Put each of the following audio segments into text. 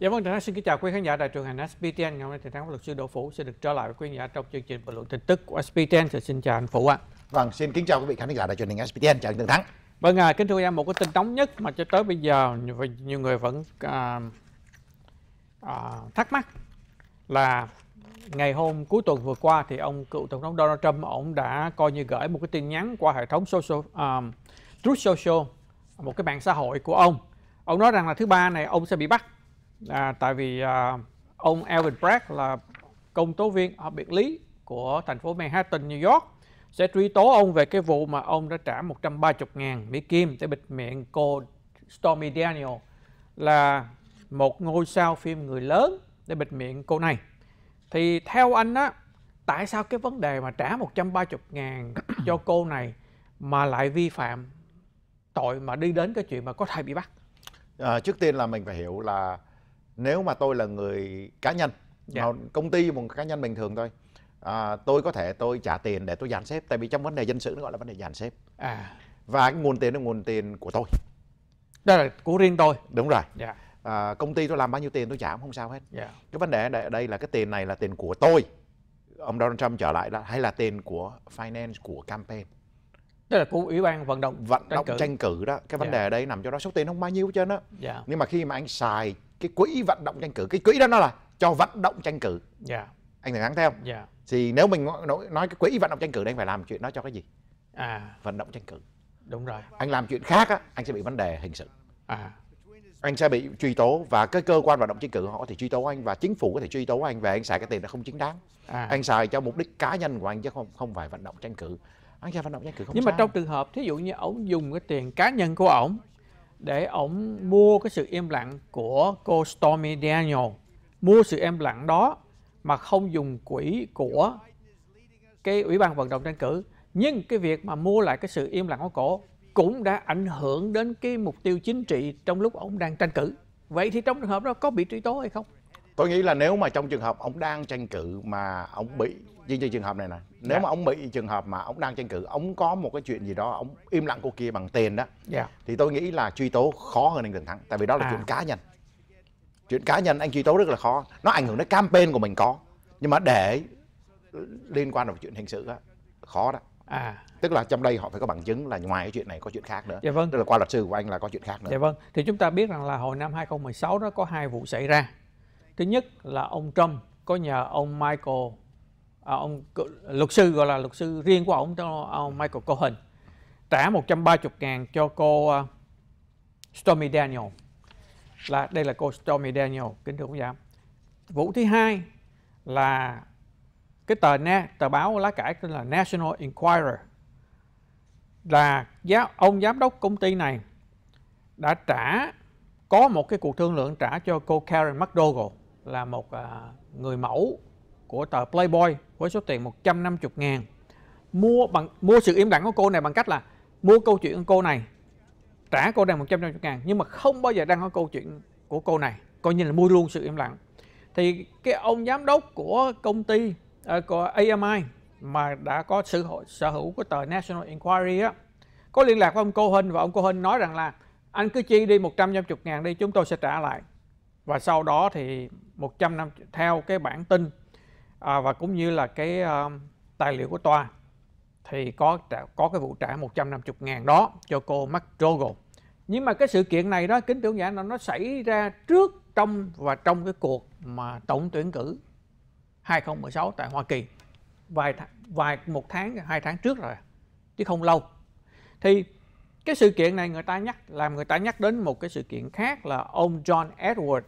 Dạ vâng, Trần Thắng xin kính chào quý khán giả đài truyền hình SBTN. Ngày hôm nay thì tháng luật sư Đỗ Phủ sẽ được trở lại với quý khán giả trong chương trình bình luận tin tức của SBTN. Thì dạ, xin chào anh Phủ ạ. Vâng, xin kính chào quý vị khán giả đài truyền hình SBTN. Chào anh Trần Thắng. Vâng, à, kính thưa em một cái tin nóng nhất mà cho tới bây giờ nhiều người vẫn à, à, thắc mắc là ngày hôm cuối tuần vừa qua thì ông cựu tổng thống Donald Trump ông đã coi như gửi một cái tin nhắn qua hệ thống social um, Truth Social một cái mạng xã hội của ông. Ông nói rằng là thứ ba này ông sẽ bị bắt à, tại vì à, ông Alvin Bragg là công tố viên ở biện lý của thành phố Manhattan, New York sẽ truy tố ông về cái vụ mà ông đã trả 130 ngàn Mỹ Kim để bịt miệng cô Stormy Daniel là một ngôi sao phim người lớn để bịt miệng cô này. Thì theo anh á, tại sao cái vấn đề mà trả 130 ngàn cho cô này mà lại vi phạm tội mà đi đến cái chuyện mà có thể bị bắt? À, trước tiên là mình phải hiểu là nếu mà tôi là người cá nhân yeah. Dạ. công ty một cá nhân bình thường thôi à, tôi có thể tôi trả tiền để tôi dàn xếp tại vì trong vấn đề dân sự nó gọi là vấn đề dàn xếp à. và cái nguồn tiền là nguồn tiền của tôi đó là của riêng tôi đúng rồi yeah. Dạ. à, công ty tôi làm bao nhiêu tiền tôi trả không sao hết yeah. Dạ. cái vấn đề ở đây là cái tiền này là tiền của tôi ông Donald Trump trở lại là hay là tiền của finance của campaign tức là của ủy ban vận động vận động tranh cử. tranh cử đó cái vấn yeah. đề ở đây nằm cho đó số tiền không bao nhiêu hết trơn yeah. nhưng mà khi mà anh xài cái quỹ vận động tranh cử cái quỹ đó nó là cho vận động tranh cử yeah. Dạ. anh thằng thắng theo yeah. Dạ. thì nếu mình nói, nói cái quỹ vận động tranh cử đây phải làm chuyện đó cho cái gì à. vận động tranh cử đúng rồi anh làm chuyện khác á anh sẽ bị vấn đề hình sự à anh sẽ bị truy tố và cái cơ quan vận động tranh cử họ có thể truy tố anh và chính phủ có thể truy tố anh về anh xài cái tiền nó không chính đáng à. anh xài cho mục đích cá nhân của anh chứ không không phải vận động tranh cử anh sẽ vận động tranh cử không nhưng sao. mà trong trường hợp thí dụ như ổng dùng cái tiền cá nhân của ổng để ổng mua cái sự im lặng của cô Stormy Daniel mua sự im lặng đó mà không dùng quỹ của cái ủy ban vận động tranh cử nhưng cái việc mà mua lại cái sự im lặng của cổ cũng đã ảnh hưởng đến cái mục tiêu chính trị trong lúc ổng đang tranh cử vậy thì trong trường hợp đó có bị truy tố hay không tôi nghĩ là nếu mà trong trường hợp ông đang tranh cử mà ông bị riêng như trường hợp này nè nếu yeah. Dạ. mà ông bị trường hợp mà ông đang tranh cử ông có một cái chuyện gì đó ông im lặng cô kia bằng tiền đó yeah. Dạ. thì tôi nghĩ là truy tố khó hơn anh Cần Thắng tại vì đó là à. chuyện cá nhân chuyện cá nhân anh truy tố rất là khó nó ảnh hưởng đến campaign của mình có nhưng mà để liên quan đến chuyện hình sự đó, khó đó à tức là trong đây họ phải có bằng chứng là ngoài cái chuyện này có chuyện khác nữa dạ vâng tức là qua luật sư của anh là có chuyện khác nữa dạ vâng thì chúng ta biết rằng là hồi năm 2016 đó có hai vụ xảy ra thứ nhất là ông Trump có nhờ ông Michael à, ông luật sư gọi là luật sư riêng của ông cho ông Michael Cohen trả 130 ngàn cho cô uh, Stormy Daniel là đây là cô Stormy Daniel kính thưa quý giám vụ thứ hai là cái tờ na, tờ báo lá cải tên là National Enquirer là giá ông giám đốc công ty này đã trả có một cái cuộc thương lượng trả cho cô Karen McDougall là một à, người mẫu của tờ Playboy với số tiền 150 ngàn mua bằng mua sự im lặng của cô này bằng cách là mua câu chuyện của cô này trả cô này 150 ngàn nhưng mà không bao giờ đăng có câu chuyện của cô này coi như là mua luôn sự im lặng thì cái ông giám đốc của công ty uh, của AMI mà đã có sự hội, sở hữu của tờ National Inquiry á có liên lạc với ông Cohen và ông Cohen nói rằng là anh cứ chi đi 150 ngàn đi chúng tôi sẽ trả lại và sau đó thì 100 năm theo cái bản tin à, và cũng như là cái à, tài liệu của tòa thì có trả có cái vụ trả 150 ngàn đó cho cô McDougall. Nhưng mà cái sự kiện này đó kính tưởng giả nó nó xảy ra trước trong và trong cái cuộc mà tổng tuyển cử 2016 tại Hoa Kỳ vài th- vài một tháng hai tháng trước rồi chứ không lâu thì cái sự kiện này người ta nhắc làm người ta nhắc đến một cái sự kiện khác là ông John Edward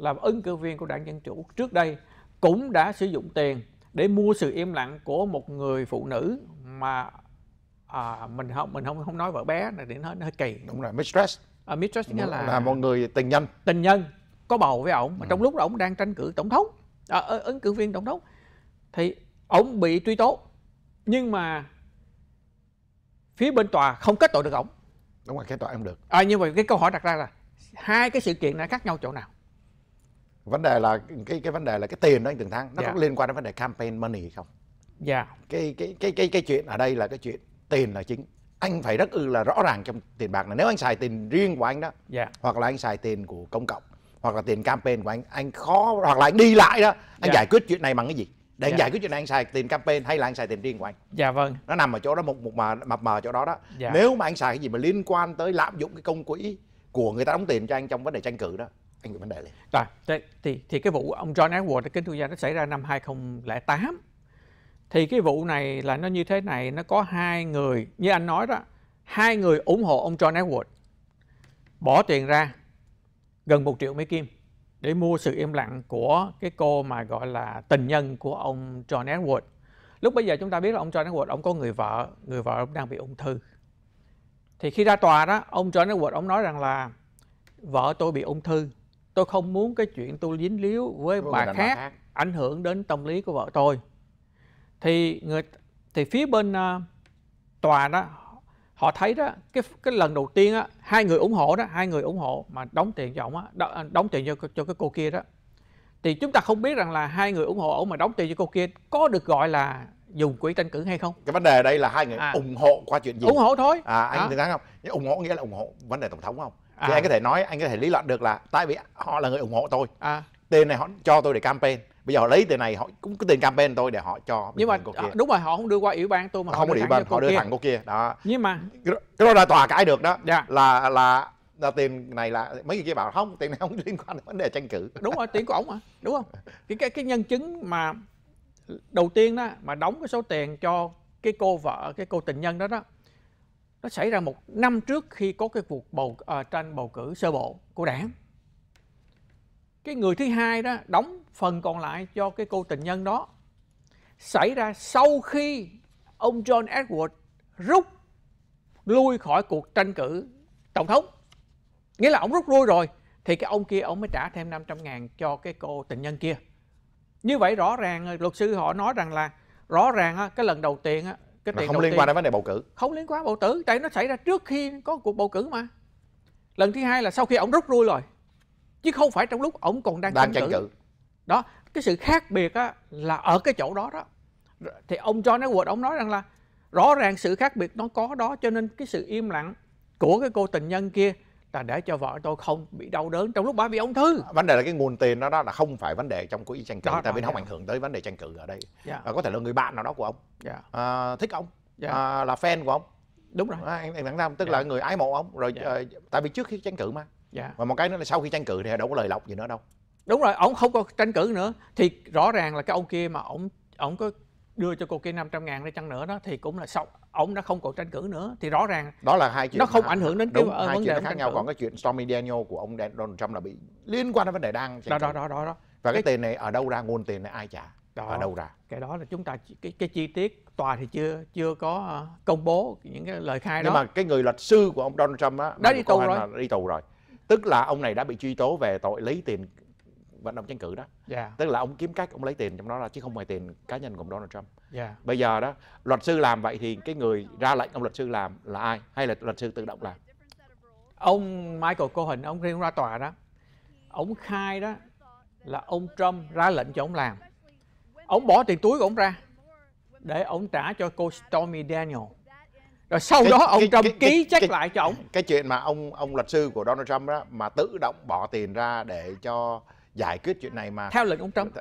làm ứng cử viên của đảng Dân Chủ trước đây cũng đã sử dụng tiền để mua sự im lặng của một người phụ nữ mà à, mình không mình không không nói vợ bé này để nó nó hơi kỳ đúng rồi mistress à, mistress nghĩa là là một người tình nhân tình nhân có bầu với ổng mà ừ. trong lúc ổng đang tranh cử tổng thống à, ờ, ứng cử viên tổng thống thì ổng bị truy tố nhưng mà phía bên tòa không kết tội được ổng đúng rồi kết tội không được à, như vậy cái câu hỏi đặt ra là hai cái sự kiện này khác nhau chỗ nào vấn đề là cái cái vấn đề là cái tiền đó anh từng tháng nó yeah. có dạ. liên quan đến vấn đề campaign money không dạ yeah. cái cái cái cái cái chuyện ở đây là cái chuyện tiền là chính anh phải rất ư là rõ ràng trong tiền bạc này nếu anh xài tiền riêng của anh đó yeah. Dạ. hoặc là anh xài tiền của công cộng hoặc là tiền campaign của anh anh khó hoặc là anh đi lại đó anh yeah. Dạ. giải quyết chuyện này bằng cái gì để anh yeah. giải quyết chuyện này anh xài tiền campaign hay là anh xài tiền riêng của anh dạ vâng nó nằm ở chỗ đó một một mà mập mờ chỗ đó đó dạ. nếu mà anh xài cái gì mà liên quan tới lạm dụng cái công quỹ của người ta đóng tiền cho anh trong vấn đề tranh cử đó anh Nguyễn Văn Đại Rồi, thì, thì, thì cái vụ ông John Edward kính thưa gia nó xảy ra năm 2008. Thì cái vụ này là nó như thế này, nó có hai người, như anh nói đó, hai người ủng hộ ông John Edward bỏ tiền ra gần một triệu mấy kim để mua sự im lặng của cái cô mà gọi là tình nhân của ông John Edward. Lúc bây giờ chúng ta biết là ông John Edward ông có người vợ, người vợ ông đang bị ung thư. Thì khi ra tòa đó, ông John Edward ông nói rằng là vợ tôi bị ung thư tôi không muốn cái chuyện tôi dính líu với bà khác, khác ảnh hưởng đến tâm lý của vợ tôi thì người thì phía bên uh, tòa đó họ thấy đó cái cái lần đầu tiên á hai người ủng hộ đó hai người ủng hộ mà đóng tiền cho ông á đó, à, đóng tiền cho cho cái cô kia đó thì chúng ta không biết rằng là hai người ủng hộ ông mà đóng tiền cho cô kia có được gọi là dùng quỹ tranh cử hay không cái vấn đề đây là hai người à, ủng hộ qua chuyện gì ủng hộ thôi à anh à. thắng không nhưng ủng hộ nghĩa là ủng hộ vấn đề tổng thống không à. thì anh có thể nói anh có thể lý luận được là tại vì họ là người ủng hộ tôi à. tiền này họ cho tôi để campaign bây giờ họ lấy tiền này họ cũng cái tiền campaign tôi để họ cho nhưng mà kia. đúng rồi họ không đưa qua ủy ban tôi mà họ không đưa ủy ban họ đưa thẳng cô kia đó nhưng mà cái, đó là tòa cãi được đó yeah. Dạ. là là là tiền này là mấy người kia bảo không tiền này không liên quan đến vấn đề tranh cử đúng rồi tiền của ổng mà đúng không cái cái cái nhân chứng mà đầu tiên đó mà đóng cái số tiền cho cái cô vợ cái cô tình nhân đó đó nó xảy ra một năm trước khi có cái cuộc bầu à, tranh bầu cử sơ bộ của đảng cái người thứ hai đó đóng phần còn lại cho cái cô tình nhân đó xảy ra sau khi ông John Edward rút lui khỏi cuộc tranh cử tổng thống nghĩa là ông rút lui rồi thì cái ông kia ông mới trả thêm 500 ngàn cho cái cô tình nhân kia như vậy rõ ràng luật sư họ nói rằng là rõ ràng cái lần đầu tiên cái tiền không liên quan đến vấn đề bầu cử không liên quan bầu cử tại nó xảy ra trước khi có cuộc bầu cử mà lần thứ hai là sau khi ông rút lui rồi chứ không phải trong lúc ông còn đang, đang tranh cử đó cái sự khác biệt á, là ở cái chỗ đó đó thì ông John Edward ông nói rằng là rõ ràng sự khác biệt nó có đó cho nên cái sự im lặng của cái cô tình nhân kia là để cho vợ tôi không bị đau đớn trong lúc bà bị ung thư à, vấn đề là cái nguồn tiền đó đó là không phải vấn đề trong quỹ tranh cử tại vì nó không ảnh hưởng tới vấn đề tranh cử ở đây yeah. Dạ. à, có thể là người bạn nào đó của ông yeah. Dạ. à, thích ông yeah. Dạ. à, là fan của ông đúng rồi à, em thẳng ra tức yeah. là người ái mộ ông rồi yeah. à, ờ, tại vì trước khi tranh cử mà yeah. và một cái nữa là sau khi tranh cử thì đâu có lời lọc gì nữa đâu đúng rồi ông không có tranh cử nữa thì rõ ràng là cái ông kia mà ông ông có đưa cho cô kia 500 ngàn đi chăng nữa đó thì cũng là xong ông đã không còn tranh cử nữa thì rõ ràng đó là hai chuyện nó không hả? ảnh hưởng đến Đúng, cái ờ, hai vấn chuyện đề khác nhau cử. còn cái chuyện Stormy Daniel của ông Donald Trump là bị liên quan đến vấn đề đang đó đó, đó đó đó và cái, cái tiền này ở đâu ra nguồn tiền này ai trả đó, ở đâu ra cái đó là chúng ta cái cái chi tiết tòa thì chưa chưa có ờ, công bố những cái lời khai nhưng đó nhưng mà cái người luật sư của ông Donald Trump á đã đi tù rồi đi tù rồi tức là ông này đã bị truy tố về tội lấy tiền vận động tranh cử đó yeah. Dạ. tức là ông kiếm cách ông lấy tiền trong đó ra chứ không phải tiền cá nhân của ông Donald Trump yeah. Dạ. bây giờ đó luật sư làm vậy thì cái người ra lệnh ông luật sư làm là ai hay là luật sư tự động làm ông Michael Cohen ông riêng ra tòa đó ông khai đó là ông Trump ra lệnh cho ông làm ông bỏ tiền túi của ông ra để ông trả cho cô Stormy Daniel rồi sau cái, đó ông cái, Trump cái, ký cái, check lại cho ông cái chuyện mà ông ông luật sư của Donald Trump đó mà tự động bỏ tiền ra để cho giải quyết chuyện này mà theo lời ông Trump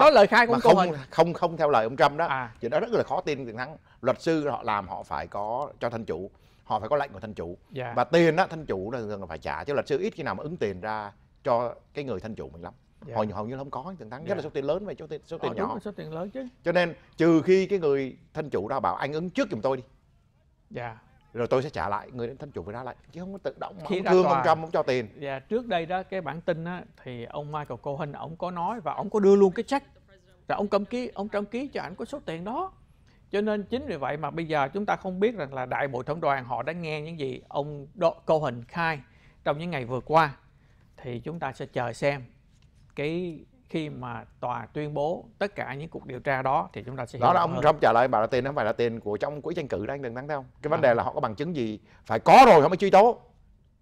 đó lời khai của ông không Cohen. không không theo lời ông Trump đó à. chuyện đó rất là khó tin chiến thắng luật sư họ làm họ phải có cho thân chủ họ phải có lệnh của thân chủ yeah. Dạ. và tiền đó thân chủ là thường là phải trả chứ luật sư ít khi nào mà ứng tiền ra cho cái người thân chủ mình lắm yeah. Dạ. hầu, hầu như không có chiến thắng rất là dạ. số tiền lớn và số tiền số tiền ờ, nhỏ số tiền lớn chứ cho nên trừ khi cái người thân chủ đó bảo anh ứng trước giùm tôi đi yeah rồi tôi sẽ trả lại người đến thanh chủ phải trả lại chứ không có tự động mà Khi thương ông trump ông cho tiền dạ trước đây đó cái bản tin á thì ông Michael Cohen ông có nói và ông có đưa luôn cái check là ông cầm ký ông trao ký cho ảnh có số tiền đó cho nên chính vì vậy mà bây giờ chúng ta không biết rằng là đại bộ thẩm đoàn họ đã nghe những gì ông Đo Cohen khai trong những ngày vừa qua thì chúng ta sẽ chờ xem cái khi mà tòa tuyên bố tất cả những cuộc điều tra đó thì chúng ta sẽ hiểu đó là ông hơn. trả lời bà là tiền không phải là tiền của trong quỹ tranh cử đang đừng đắn không cái vấn à. đề là họ có bằng chứng gì phải có rồi họ mới truy tố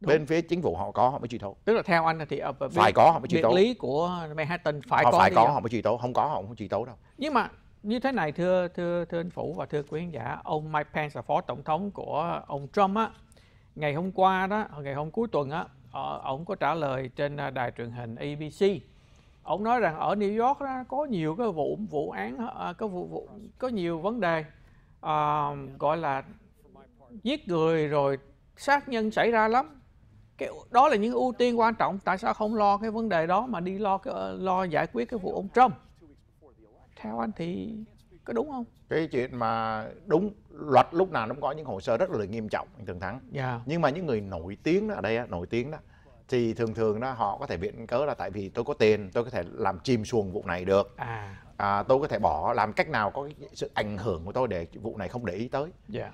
Đúng. bên phía chính phủ họ có họ mới truy tố tức là theo anh thì ở ờ, uh, phải có họ mới truy tố lý của Manhattan phải họ có phải có không? họ mới truy tố không có họ không truy tố đâu nhưng mà như thế này thưa thưa thưa anh phủ và thưa quý khán giả ông Mike Pence là phó tổng thống của ông Trump á ngày hôm qua đó ngày hôm cuối tuần á ờ, ông có trả lời trên ờ, đài truyền hình ABC ông nói rằng ở New York đó có nhiều cái vụ vụ án à, có vụ, vụ có nhiều vấn đề uh, gọi là giết người rồi sát nhân xảy ra lắm cái đó là những ưu tiên quan trọng tại sao không lo cái vấn đề đó mà đi lo cái, lo giải quyết cái vụ ông Trump theo anh thì có đúng không cái chuyện mà đúng luật lúc nào cũng có những hồ sơ rất là nghiêm trọng anh thường Thắng yeah. Dạ. nhưng mà những người nổi tiếng đó, ở đây nổi tiếng đó thì thường thường đó họ có thể viện cớ là tại vì tôi có tiền tôi có thể làm chìm xuồng vụ này được à. À, tôi có thể bỏ làm cách nào có cái sự ảnh hưởng của tôi để vụ này không để ý tới yeah. Dạ.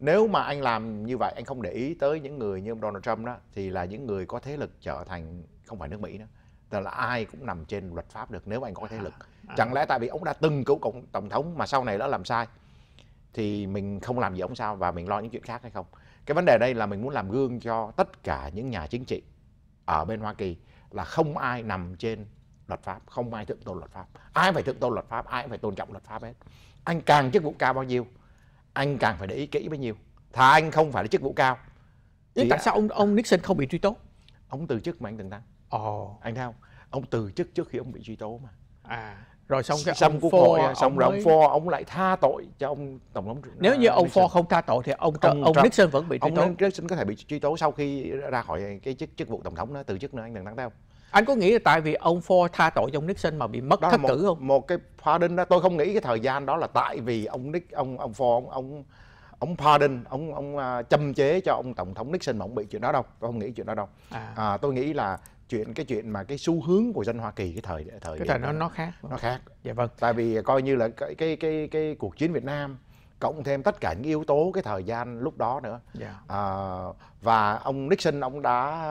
nếu mà anh làm như vậy anh không để ý tới những người như Donald Trump đó thì là những người có thế lực trở thành không phải nước Mỹ nữa tức là ai cũng nằm trên luật pháp được nếu mà anh có thế lực à, à. chẳng lẽ tại vì ông đã từng cứu cộng tổng thống mà sau này đã làm sai thì mình không làm gì ông sao và mình lo những chuyện khác hay không cái vấn đề đây là mình muốn làm gương cho tất cả những nhà chính trị ở bên Hoa Kỳ là không ai nằm trên luật pháp, không ai thượng tôn luật pháp. Ai phải thượng tôn luật pháp, ai phải tôn trọng luật pháp hết. Anh càng chức vụ cao bao nhiêu, anh càng phải để ý kỹ bấy nhiêu. Thà anh không phải là chức vụ cao. Thì tại sao ông ông Nixon không bị truy tố? Ông từ chức mà anh từng thắng. Ồ. Oh. Anh thấy không? Ông từ chức trước khi ông bị truy tố mà. À rồi xong cái xong quốc hội à, xong ông rồi ông Ford ông lại tha tội cho ông tổng thống nếu như ông Nixon. Ford không tha tội thì ông ông, ông Nixon vẫn bị truy tố ông Nixon có thể bị truy tố sau khi ra khỏi cái chức chức vụ tổng thống đó từ chức nữa anh đừng thắng theo anh có nghĩ là tại vì ông Ford tha tội cho ông Nixon mà bị mất đó thất một, cử không một cái pardon đó tôi không nghĩ cái thời gian đó là tại vì ông Nick ông ông Ford ông, ông ông pardon ông ông à, châm chế cho ông tổng thống Nixon mà ông bị chuyện đó đâu tôi không nghĩ chuyện đó đâu à. À, tôi nghĩ là chuyện cái chuyện mà cái xu hướng của dân Hoa Kỳ cái thời thời cái thời nó nó khác nó khác dạ vâng tại vì coi như là cái cái cái, cái cuộc chiến Việt Nam cộng thêm tất cả những yếu tố cái thời gian lúc đó nữa yeah. Dạ. à, và ông Nixon ông đã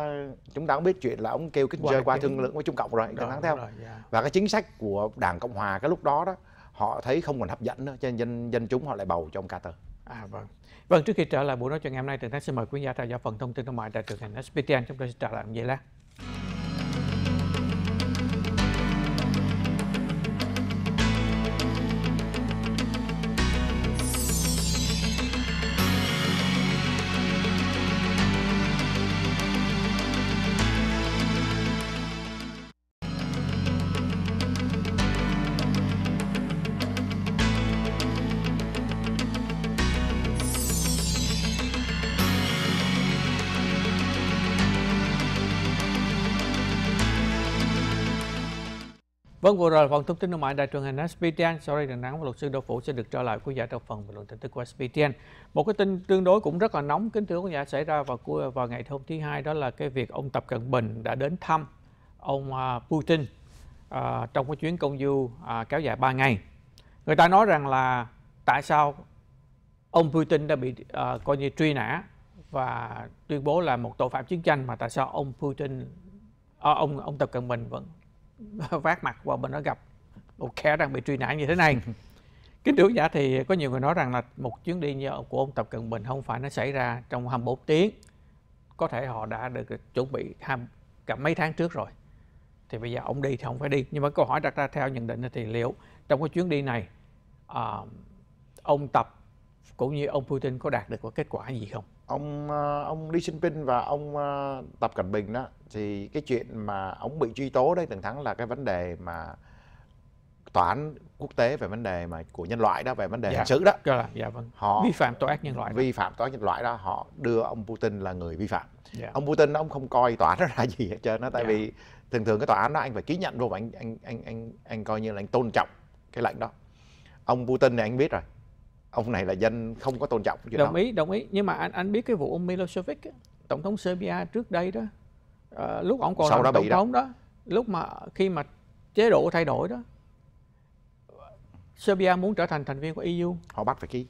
chúng ta cũng biết chuyện là ông kêu Kissinger qua, qua thương lượng với Trung Cộng rồi cái tháng theo yeah. và cái chính sách của Đảng Cộng hòa cái lúc đó đó họ thấy không còn hấp dẫn nữa cho nên dân dân chúng họ lại bầu cho ông Carter à vâng vâng trước khi trở lại buổi nói chuyện ngày hôm nay thì Thắng xin mời quý gia theo dõi phần thông tin thương mại tại trường hành SPTN chúng tôi sẽ trở lại ông Dây Lát Vâng, vừa rồi là phần thông tin thương mại đại truyền hình SBTN. Sau đây, Đà nắng và luật sư Đỗ Phủ sẽ được trở lại của giải trong phần bình luận tin tức của SBTN. Một cái tin tương đối cũng rất là nóng, kính thưa quý giả, xảy ra vào cuối vào ngày hôm thứ hai đó là cái việc ông Tập Cận Bình đã đến thăm ông à, Putin à, trong cái chuyến công du à, kéo dài 3 ngày. Người ta nói rằng là tại sao ông Putin đã bị à, coi như truy nã và tuyên bố là một tội phạm chiến tranh mà tại sao ông Putin à, ông ông Tập Cận Bình vẫn vác mặt vào mình nó gặp một kẻ đang bị truy nã như thế này kính thưa giả thì có nhiều người nói rằng là một chuyến đi như của ông tập cận bình không phải nó xảy ra trong 24 tiếng có thể họ đã được chuẩn bị ham cả mấy tháng trước rồi thì bây giờ ông đi thì không phải đi nhưng mà câu hỏi đặt ra theo nhận định thì liệu trong cái chuyến đi này à, ông tập cũng như ông putin có đạt được cái kết quả gì không ông ờ, ông Lý Sinh Pin và ông ờ, Tập Cận Bình đó thì cái chuyện mà ông bị truy tố đấy từng thắng là cái vấn đề mà tòa án quốc tế về vấn đề mà của nhân loại đó về vấn đề dạ, hình sự đó là, dạ, dạ, vâng. họ vi phạm tội ác nhân loại đó. phạm tội ác nhân loại đó họ đưa ông Putin là người vi phạm dạ. ông Putin ông không coi tòa án đó là gì hết trơn đó tại dạ. vì thường thường cái tòa án đó anh phải ký nhận vô anh anh anh anh anh coi như là anh tôn trọng cái lệnh đó ông Putin này anh biết rồi ông này là danh không có tôn trọng đồng đó. ý đồng ý nhưng mà anh anh biết cái vụ ông Milosevic tổng thống Serbia trước đây đó à, lúc ông còn Sau làm tổng thống đó. đó lúc mà khi mà chế độ thay đổi đó Serbia muốn trở thành thành viên của EU họ bắt phải ký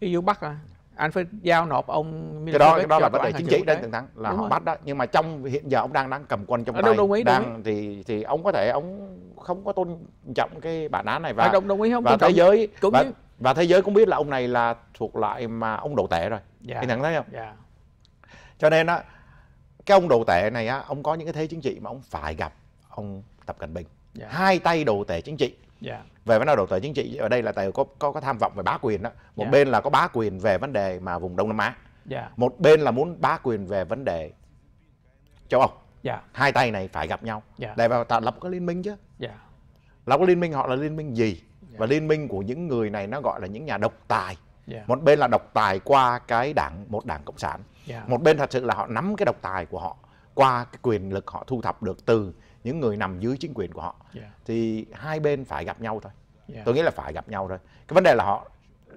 EU bắt à anh phải giao nộp ông Milosevic cái đó cái đó là vấn đề chính trị đấy thằng thắng là đúng họ rồi. bắt đó nhưng mà trong hiện giờ ông đang đang cầm quân trong à, tay đồng, ý, đang đồng ý. thì thì ông có thể ông không có tôn trọng cái bản án này và à, đồng, đồng ý không và thế giới cũng và, như và thế giới cũng biết là ông này là thuộc loại mà ông đồ tệ rồi yeah. Dạ. anh thẳng thấy không yeah. Dạ. cho nên á cái ông đồ tệ này á ông có những cái thế chính trị mà ông phải gặp ông tập cận bình yeah. Dạ. hai tay đồ tệ chính trị yeah. về vấn đề đồ tệ chính trị ở đây là tại có có, có tham vọng về bá quyền đó một yeah. bên là có bá quyền về vấn đề mà vùng đông nam á yeah. một bên là muốn bá quyền về vấn đề châu âu yeah. hai tay này phải gặp nhau yeah. để vào tạo lập cái liên minh chứ yeah. lập cái liên minh họ là liên minh gì Dạ. và liên minh của những người này nó gọi là những nhà độc tài Yeah. Dạ. Một bên là độc tài qua cái đảng một đảng cộng sản. Yeah. Dạ. Một bên thật sự là họ nắm cái độc tài của họ qua cái quyền lực họ thu thập được từ những người nằm dưới chính quyền của họ. Yeah. Thì hai bên phải gặp nhau thôi. Yeah. Tôi nghĩ là phải gặp nhau thôi. Cái vấn đề là họ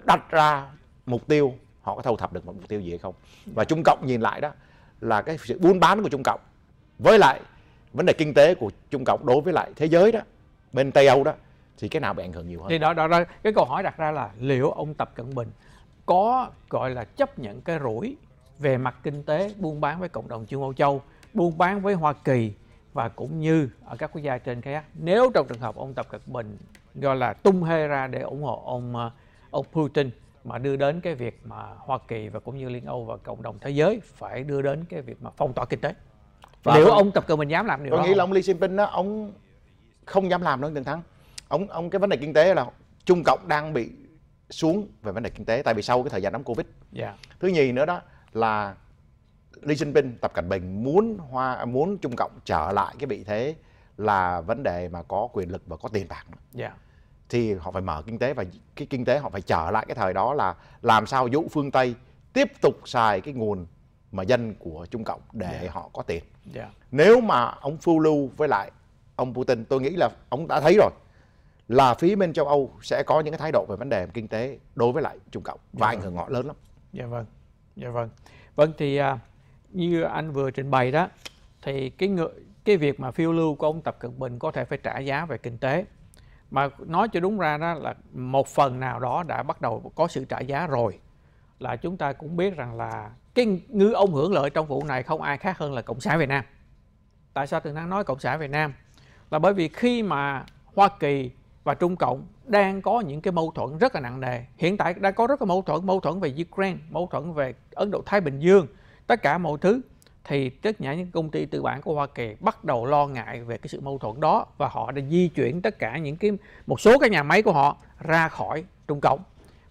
đặt ra mục tiêu, họ có thu thập được một mục tiêu gì hay không. Và Trung Cộng nhìn lại đó là cái sự buôn bán của Trung Cộng với lại vấn đề kinh tế của Trung Cộng đối với lại thế giới đó, bên Tây Âu đó thì cái nào bị ảnh hưởng nhiều hơn thì đó đó, đó cái câu hỏi đặt ra là liệu ông tập cận bình có gọi là chấp nhận cái rủi về mặt kinh tế buôn bán với cộng đồng chung Âu Châu, buôn bán với Hoa Kỳ và cũng như ở các quốc gia trên khác. Nếu trong trường hợp ông Tập Cận Bình gọi là tung hê ra để ủng hộ ông ờ, ông Putin mà đưa đến cái việc mà Hoa Kỳ và cũng như Liên Âu và cộng đồng thế giới phải đưa đến cái việc mà phong tỏa kinh tế. Và liệu ông Tập Cận Bình dám làm điều tôi đó? Tôi nghĩ là ông Lee Jinping đó ông không dám làm nữa Tường Thắng ông ông cái vấn đề kinh tế là Trung Cộng đang bị xuống về vấn đề kinh tế tại vì sau cái thời gian đóng Covid. Yeah. Dạ. Thứ nhì nữa đó là Lý Sinh Pinh, Tập Cận Bình muốn hoa muốn Trung Cộng trở lại cái vị thế là vấn đề mà có quyền lực và có tiền bạc. Yeah. Dạ. Thì họ phải mở kinh tế và cái kinh tế họ phải trở lại cái thời đó là làm sao dụ phương Tây tiếp tục xài cái nguồn mà dân của Trung Cộng để yeah. Dạ. họ có tiền. Yeah. Nếu mà ông phu Lưu với lại ông Putin tôi nghĩ là ông đã thấy rồi là phía bên châu Âu sẽ có những cái thái độ về vấn đề kinh tế đối với lại Trung Cộng dạ và dạ ảnh vâng. hưởng họ lớn lắm. Dạ vâng, dạ vâng. Vâng thì à, như anh vừa trình bày đó thì cái người cái việc mà phiêu lưu của ông Tập Cận Bình có thể phải trả giá về kinh tế mà nói cho đúng ra đó là một phần nào đó đã bắt đầu có sự trả giá rồi là chúng ta cũng biết rằng là cái ngư ông hưởng lợi trong vụ này không ai khác hơn là cộng sản Việt Nam. Tại sao tôi đang nói cộng sản Việt Nam? Là bởi vì khi mà Hoa Kỳ và Trung Cộng đang có những cái mâu thuẫn rất là nặng nề. Hiện tại đã có rất là mâu thuẫn, mâu thuẫn về Ukraine, mâu thuẫn về Ấn Độ Thái Bình Dương, tất cả mọi thứ thì tất cả những công ty tư bản của Hoa Kỳ bắt đầu lo ngại về cái sự mâu thuẫn đó và họ đã di chuyển tất cả những cái một số cái nhà máy của họ ra khỏi Trung Cộng.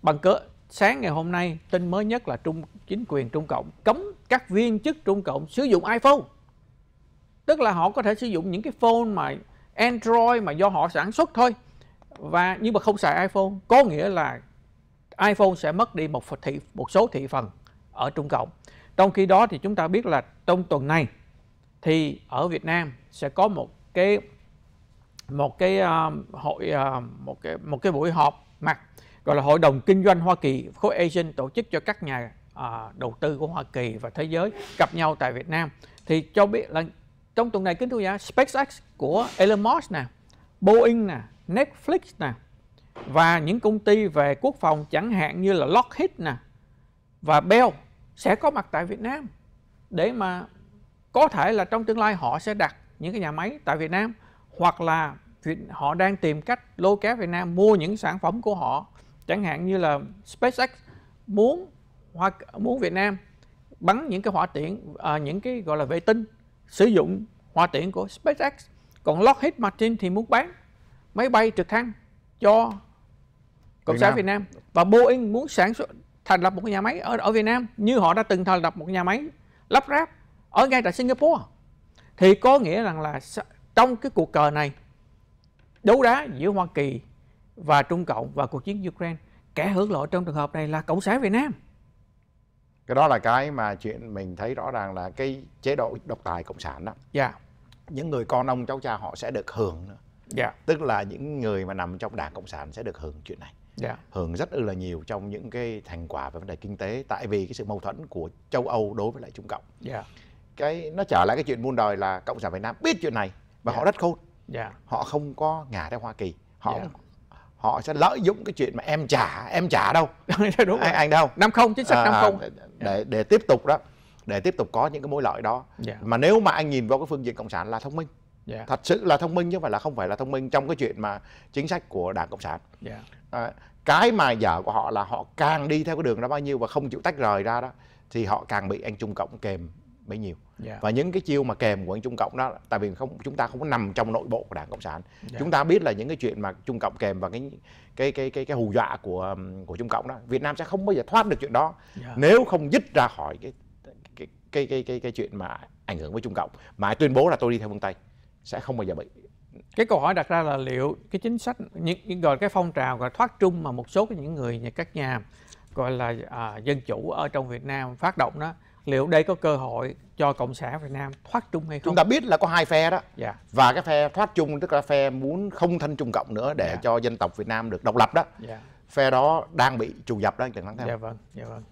Bằng cớ sáng ngày hôm nay tin mới nhất là Trung chính quyền Trung Cộng cấm các viên chức Trung Cộng sử dụng iPhone. Tức là họ có thể sử dụng những cái phone mà Android mà do họ sản xuất thôi và nhưng mà không xài iPhone có nghĩa là iPhone sẽ mất đi một thị một số thị phần ở Trung Cộng. Trong khi đó thì chúng ta biết là trong tuần này thì ở Việt Nam sẽ có một cái một cái uh, hội uh, một cái một cái buổi họp mặt gọi là hội đồng kinh doanh Hoa Kỳ khối Asian tổ chức cho các nhà uh, đầu tư của Hoa Kỳ và thế giới gặp nhau tại Việt Nam thì cho biết là trong tuần này kính thưa giả SpaceX của Elon Musk nè Boeing nè Netflix nè và những công ty về quốc phòng chẳng hạn như là Lockheed nè và Bell sẽ có mặt tại Việt Nam để mà có thể là trong tương lai họ sẽ đặt những cái nhà máy tại Việt Nam hoặc là họ đang tìm cách lôi kéo Việt Nam mua những sản phẩm của họ chẳng hạn như là SpaceX muốn hoặc muốn Việt Nam bắn những cái hỏa tiễn à, những cái gọi là vệ tinh sử dụng hỏa tiễn của SpaceX còn Lockheed Martin thì muốn bán máy bay trực thăng cho cộng sản Việt Nam và Boeing muốn sản xuất thành lập một cái nhà máy ở ở Việt Nam như họ đã từng thành lập một nhà máy lắp ráp ở ngay tại Singapore thì có nghĩa rằng là trong cái cuộc cờ này đấu đá giữa Hoa Kỳ và Trung Cộng và cuộc chiến Ukraine kẻ hưởng lợi trong trường hợp này là cộng sản Việt Nam cái đó là cái mà chuyện mình thấy rõ ràng là cái chế độ độc tài cộng sản đó dạ yeah. những người con ông cháu cha họ sẽ được hưởng nữa yeah. Dạ. tức là những người mà nằm trong đảng cộng sản sẽ được hưởng chuyện này yeah. Dạ. hưởng rất là nhiều trong những cái thành quả về vấn đề kinh tế tại vì cái sự mâu thuẫn của châu âu đối với lại trung cộng yeah. Dạ. cái nó trở lại cái chuyện muôn đời là cộng sản việt nam biết chuyện này và yeah. họ rất khôn yeah. họ không có ngả theo hoa kỳ họ yeah. họ sẽ lợi dụng cái chuyện mà em trả em trả đâu đúng anh, anh đâu năm không chính sách năm à, không để để tiếp tục đó để tiếp tục có những cái mối lợi đó yeah. mà nếu mà anh nhìn vào cái phương diện cộng sản là thông minh yeah. Dạ. thật sự là thông minh chứ phải là không phải là thông minh trong cái chuyện mà chính sách của đảng cộng sản dạ. yeah. à, cái mà dở của họ là họ càng đi theo cái đường đó bao nhiêu và không chịu tách rời ra đó thì họ càng bị anh trung cộng kèm bấy nhiêu yeah. Dạ. và những cái chiêu mà kèm của anh trung cộng đó tại vì không chúng ta không có nằm trong nội bộ của đảng cộng sản yeah. chúng ta biết là những cái chuyện mà trung cộng kèm và cái cái cái cái, cái hù dọa của của trung cộng đó việt nam sẽ không bao giờ thoát được chuyện đó yeah. nếu không dứt ra khỏi cái cái cái cái cái, cái chuyện mà ảnh hưởng với trung cộng mà tuyên bố là tôi đi theo phương tây sẽ không bao giờ bị cái câu hỏi đặt ra là liệu cái chính sách những, những gọi cái phong trào gọi thoát trung mà một số những người nhà các nhà gọi là à, dân chủ ở trong Việt Nam phát động đó liệu đây có cơ hội cho cộng sản Việt Nam thoát trung hay không? Chúng ta biết là có hai phe đó yeah. Dạ. và cái phe thoát trung tức là phe muốn không thân trung cộng nữa để yeah. Dạ. cho dân tộc Việt Nam được độc lập đó. Yeah. Dạ. Phe đó đang bị trù dập đó anh Trần Thắng Theo. Dạ vâng, dạ vâng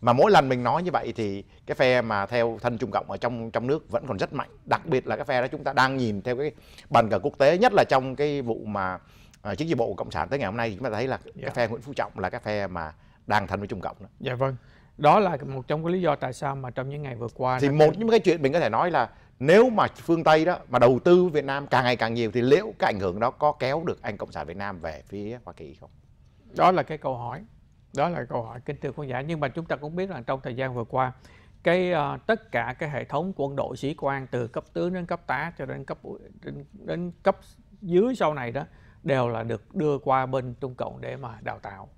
mà mỗi lần mình nói như vậy thì cái phe mà theo thân Trung Cộng ở trong trong nước vẫn còn rất mạnh đặc biệt là cái phe đó chúng ta đang nhìn theo cái bàn cờ quốc tế nhất là trong cái vụ mà uh, ờ, chính trị bộ cộng sản tới ngày hôm nay thì chúng ta thấy là dạ. cái phe Nguyễn Phú Trọng là cái phe mà đang thân với Trung Cộng đó. Dạ vâng đó là một trong cái lý do tại sao mà trong những ngày vừa qua thì một những cái chuyện mình có thể nói là nếu mà phương Tây đó mà đầu tư Việt Nam càng ngày càng nhiều thì liệu cái ảnh hưởng đó có kéo được anh Cộng sản Việt Nam về phía Hoa Kỳ không? Đó là cái câu hỏi đó là câu hỏi kính thưa khán giả nhưng mà chúng ta cũng biết là trong thời gian vừa qua cái uh, tất cả cái hệ thống quân đội sĩ quan từ cấp tướng đến cấp tá cho đến cấp đến, đến cấp dưới sau này đó đều là được đưa qua bên Trung Cộng để mà đào tạo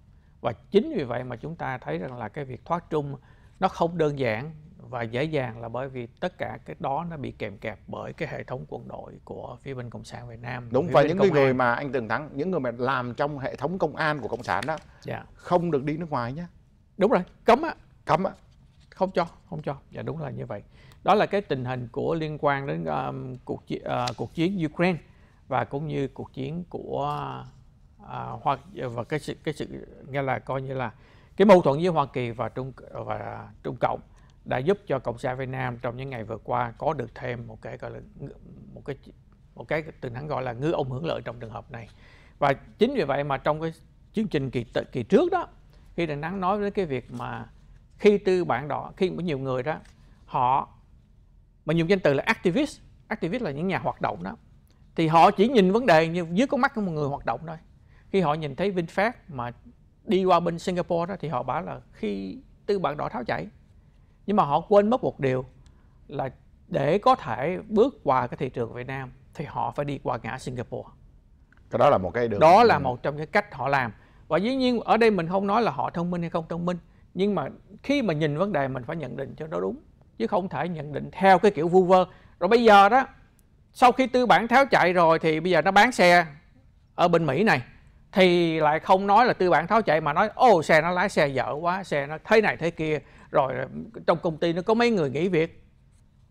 và chính vì vậy mà chúng ta thấy rằng là cái việc thoát trung nó không đơn giản và dễ dàng là bởi vì tất cả cái đó nó bị kèm kẹp bởi cái hệ thống quân đội của phía bên cộng sản Việt Nam đúng và những người mà anh từng Thắng những người mà làm trong hệ thống công an của cộng sản đó dạ. không được đi nước ngoài nhé đúng rồi cấm á cấm á không cho không cho dạ đúng là như vậy đó là cái tình hình của liên quan đến um, cuộc uh, cuộc chiến Ukraine và cũng như cuộc chiến của uh, à, hoặc và cái sự cái sự nghe là coi như là cái mâu thuẫn giữa Hoa Kỳ và Trung và Trung Cộng đã giúp cho cộng sản Việt Nam trong những ngày vừa qua có được thêm một cái gọi là một cái một cái từ hắn gọi là ngư ông hưởng lợi trong trường hợp này và chính vì vậy mà trong cái chương trình kỳ kỳ trước đó khi đà nắng nói đến cái việc mà khi tư bản đỏ khi có nhiều người đó họ mà dùng danh từ là activist activist là những nhà hoạt động đó thì họ chỉ nhìn vấn đề như dưới con mắt của một người hoạt động thôi khi họ nhìn thấy VinFast mà đi qua bên Singapore đó thì họ bảo là khi tư bản đỏ tháo chạy nhưng mà họ quên mất một điều là để có thể bước qua cái thị trường Việt Nam thì họ phải đi qua ngã Singapore cái đó là một cái đường đó là một trong cái cách họ làm và dĩ nhiên ở đây mình không nói là họ thông minh hay không thông minh nhưng mà khi mà nhìn vấn đề mình phải nhận định cho nó đúng chứ không thể nhận định theo cái kiểu vu vơ rồi bây giờ đó sau khi tư bản tháo chạy rồi thì bây giờ nó bán xe ở bên mỹ này thì lại không nói là tư bản tháo chạy mà nói ô xe nó lái xe dở quá xe nó thế này thế kia rồi trong công ty nó có mấy người nghỉ việc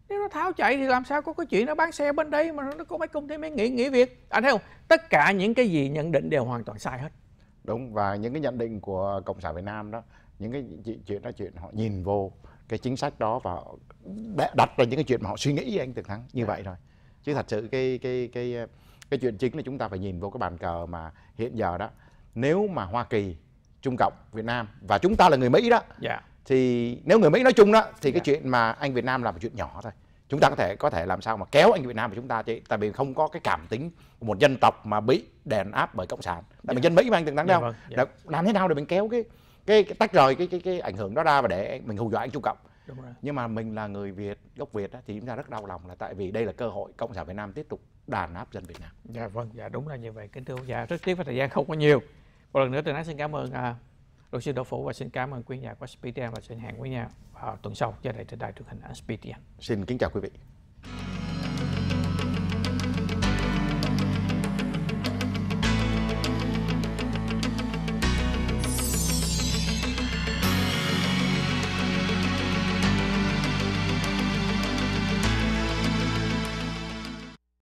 nếu nó tháo chạy thì làm sao có cái chuyện nó bán xe bên đây mà nó có mấy công ty mấy nghỉ nghỉ việc anh thấy không tất cả những cái gì nhận định đều hoàn toàn sai hết đúng và những cái nhận định của cộng sản việt nam đó những cái chuyện đó chuyện họ nhìn vô cái chính sách đó và đặt ra những cái chuyện mà họ suy nghĩ với anh thực thắng như dạ. vậy thôi. chứ thật sự cái cái cái cái chuyện chính là chúng ta phải nhìn vô cái bàn cờ mà hiện giờ đó nếu mà hoa kỳ trung cộng việt nam và chúng ta là người mỹ đó yeah. Dạ thì nếu người Mỹ nói chung đó thì yeah. cái dạ. chuyện mà anh Việt Nam làm một chuyện nhỏ thôi chúng ta có thể có thể làm sao mà kéo anh Việt Nam của chúng ta chứ tại vì không có cái cảm tính của một dân tộc mà bị đàn áp bởi cộng sản tại yeah. Dạ. dân Mỹ mà anh từng thắng yeah, dạ, đâu yeah. Vâng, làm thế nào để mình kéo cái cái, cái tách rời cái, cái cái ảnh hưởng đó ra và để mình hù dọa anh Trung Cộng nhưng mà mình là người Việt gốc Việt đó, thì chúng ta rất đau lòng là tại vì đây là cơ hội cộng sản Việt Nam tiếp tục đàn áp dân Việt Nam dạ vâng dạ đúng là như vậy kính thưa ông dạ rất tiếc với thời gian không có nhiều một lần nữa tôi nói xin cảm ơn à, Luật sư Đỗ Phủ và xin cảm ơn quý nhà của SPTN và xin hẹn quý nhà vào tuần sau trên đài trên đài truyền hình SPTN. Xin kính chào quý vị.